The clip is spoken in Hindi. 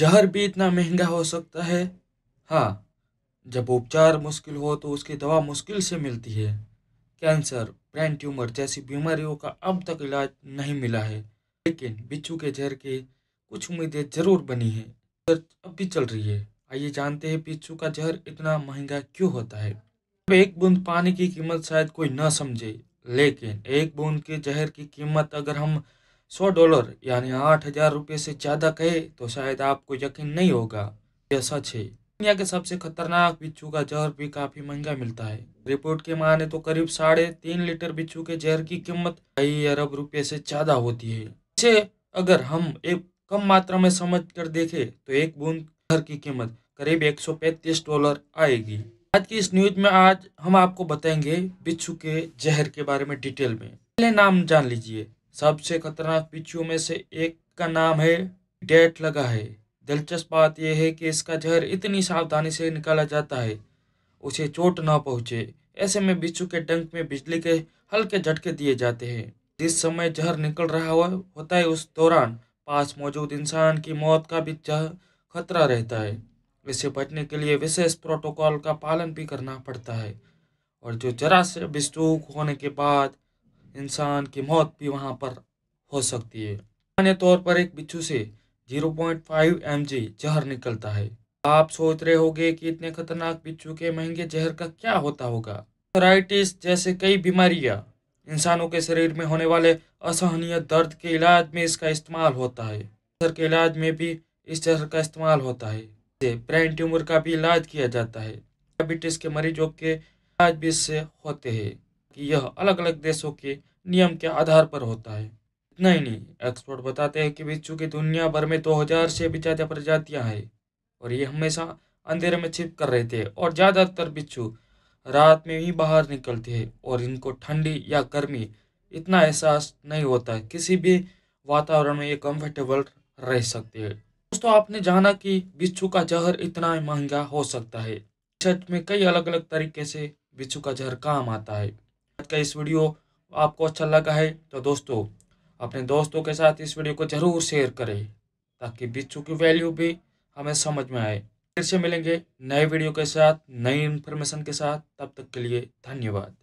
जहर भी इतना महंगा हो सकता है हाँ जब उपचार मुश्किल हो तो उसकी दवा मुश्किल से मिलती है कैंसर ब्रेन ट्यूमर जैसी बीमारियों का अब तक इलाज नहीं मिला है लेकिन बिच्छू के जहर के कुछ उम्मीदें जरूर बनी है रिसर्च अब भी चल रही है आइए जानते हैं बिच्छू का जहर इतना महंगा क्यों होता है अब एक बूंद पानी की कीमत शायद कोई ना समझे लेकिन एक बूंद के जहर की कीमत अगर हम सौ डॉलर यानी आठ हजार रुपये से ज़्यादा कहे तो शायद आपको यकीन नहीं होगा यह सच है दुनिया के सबसे खतरनाक बिच्छू का जहर भी काफी महंगा मिलता है रिपोर्ट के माने तो करीब साढ़े तीन लीटर बिच्छू के जहर की कीमत कई अरब रुपए से ज्यादा होती है इसे अगर हम एक कम मात्रा में समझ कर देखे तो एक बूंद जहर की कीमत करीब एक डॉलर आएगी आज की इस न्यूज में आज हम आपको बताएंगे बिच्छू के जहर के बारे में डिटेल में पहले नाम जान लीजिए सबसे खतरनाक बिच्छू में से एक का नाम है डेट लगा है दिलचस्प बात यह है कि इसका जहर इतनी सावधानी से निकाला जाता है उसे चोट ना पहुंचे ऐसे में बिच्छू के डंक में बिजली के हल्के झटके दिए जाते हैं जिस समय जहर निकल रहा हुआ होता है उस दौरान पास मौजूद इंसान की मौत का भी खतरा रहता है इससे बचने के लिए विशेष प्रोटोकॉल का पालन भी करना पड़ता है और जो जरा से बिस्टूक होने के बाद इंसान की मौत भी वहाँ पर हो सकती है सामान्य तौर पर एक बिच्छू से 0.5 पॉइंट जहर निकलता है आप सोच रहे होंगे कि इतने खतरनाक बिच्छू के महंगे जहर का क्या होता होगा राइटिस जैसे कई बीमारियां इंसानों के शरीर में होने वाले असहनीय दर्द के इलाज में इसका इस्तेमाल होता है कैंसर के इलाज में भी इस जहर का इस्तेमाल होता है ब्रेन ट्यूमर का भी इलाज किया जाता है डायबिटीज के मरीजों के इलाज भी इससे होते हैं कि यह अलग अलग देशों के नियम के आधार पर होता है इतना ही नहीं एक्सपर्ट बताते हैं कि बिच्छू की दुनिया भर में 2000 से भी ज़्यादा प्रजातियां हैं और ये हमेशा अंधेरे में छिप कर रहते हैं और ज़्यादातर बिच्छू रात में ही बाहर निकलते हैं और इनको ठंडी या गर्मी इतना एहसास नहीं होता है किसी भी वातावरण में ये कंफर्टेबल रह सकते हैं दोस्तों आपने जाना कि बिच्छू का जहर इतना महंगा हो सकता है छठ में कई अलग अलग तरीके से बिच्छू का जहर काम आता है आज का इस वीडियो आपको अच्छा लगा है तो दोस्तों अपने दोस्तों के साथ इस वीडियो को ज़रूर शेयर करें ताकि बिच्छू की वैल्यू भी हमें समझ में आए फिर से मिलेंगे नए वीडियो के साथ नई इन्फॉर्मेशन के साथ तब तक के लिए धन्यवाद